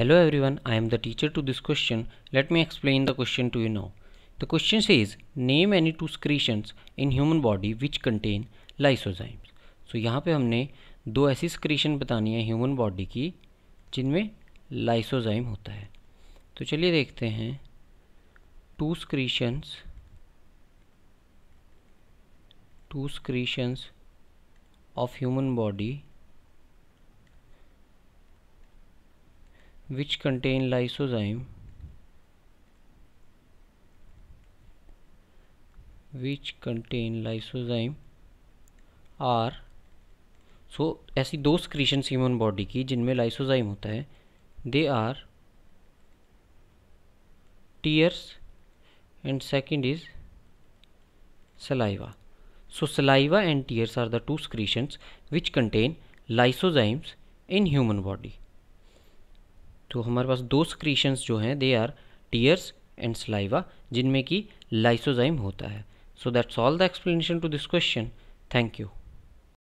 Hello everyone, I am the teacher to this question. Let me explain the question to you now. The question says, name any two secretions in human body which contain lysozymes. So यहाँ पे हमने दो ऐसी secretion बतानी है human body की जिनमें lysozyme होता है तो चलिए देखते हैं two secretions two secretions of human body which contain lysozyme which contain lysozyme are so so, ऐसी दो स्क्रीशंस human body की जिनमें lysozyme होता है they are tears and second is saliva so saliva and tears are the two secretions which contain lysozymes in human body तो हमारे पास दो secretions जो हैं they are tears and saliva जिनमें कि लाइसोजाइम होता है so that's all the explanation to this question thank you